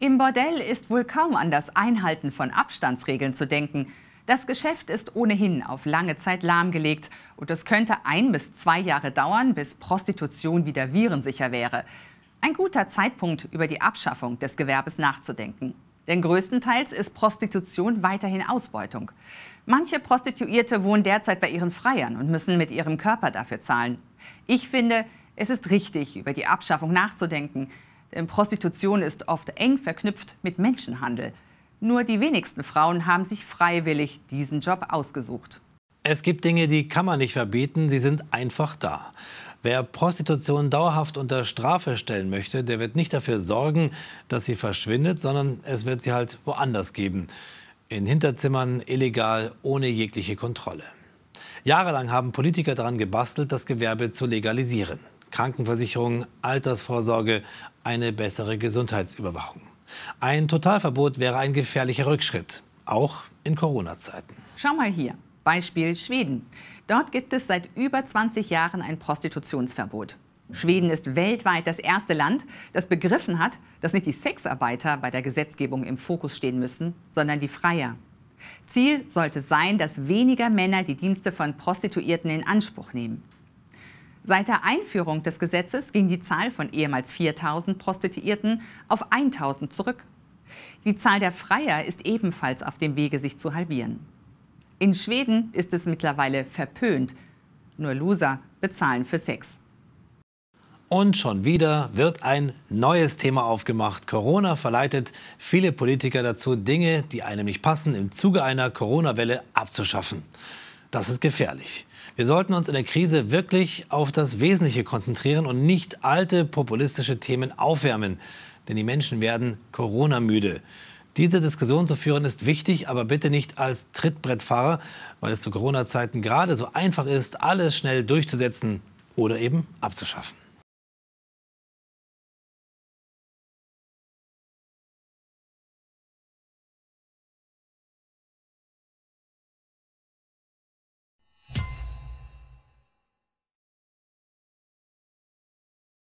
Im Bordell ist wohl kaum an das Einhalten von Abstandsregeln zu denken. Das Geschäft ist ohnehin auf lange Zeit lahmgelegt und es könnte ein bis zwei Jahre dauern, bis Prostitution wieder virensicher wäre. Ein guter Zeitpunkt, über die Abschaffung des Gewerbes nachzudenken. Denn größtenteils ist Prostitution weiterhin Ausbeutung. Manche Prostituierte wohnen derzeit bei ihren Freiern und müssen mit ihrem Körper dafür zahlen. Ich finde, es ist richtig, über die Abschaffung nachzudenken. Denn Prostitution ist oft eng verknüpft mit Menschenhandel. Nur die wenigsten Frauen haben sich freiwillig diesen Job ausgesucht. Es gibt Dinge, die kann man nicht verbieten, sie sind einfach da. Wer Prostitution dauerhaft unter Strafe stellen möchte, der wird nicht dafür sorgen, dass sie verschwindet, sondern es wird sie halt woanders geben. In Hinterzimmern, illegal, ohne jegliche Kontrolle. Jahrelang haben Politiker daran gebastelt, das Gewerbe zu legalisieren. Krankenversicherung, Altersvorsorge, eine bessere Gesundheitsüberwachung. Ein Totalverbot wäre ein gefährlicher Rückschritt, auch in Corona-Zeiten. Schau mal hier, Beispiel Schweden. Dort gibt es seit über 20 Jahren ein Prostitutionsverbot. Schweden ist weltweit das erste Land, das begriffen hat, dass nicht die Sexarbeiter bei der Gesetzgebung im Fokus stehen müssen, sondern die Freier. Ziel sollte sein, dass weniger Männer die Dienste von Prostituierten in Anspruch nehmen. Seit der Einführung des Gesetzes ging die Zahl von ehemals 4000 Prostituierten auf 1000 zurück. Die Zahl der Freier ist ebenfalls auf dem Wege, sich zu halbieren. In Schweden ist es mittlerweile verpönt. Nur Loser bezahlen für Sex. Und schon wieder wird ein neues Thema aufgemacht. Corona verleitet viele Politiker dazu, Dinge, die einem nicht passen, im Zuge einer Corona-Welle abzuschaffen. Das ist gefährlich. Wir sollten uns in der Krise wirklich auf das Wesentliche konzentrieren und nicht alte populistische Themen aufwärmen, denn die Menschen werden Corona-müde. Diese Diskussion zu führen ist wichtig, aber bitte nicht als Trittbrettfahrer, weil es zu Corona-Zeiten gerade so einfach ist, alles schnell durchzusetzen oder eben abzuschaffen.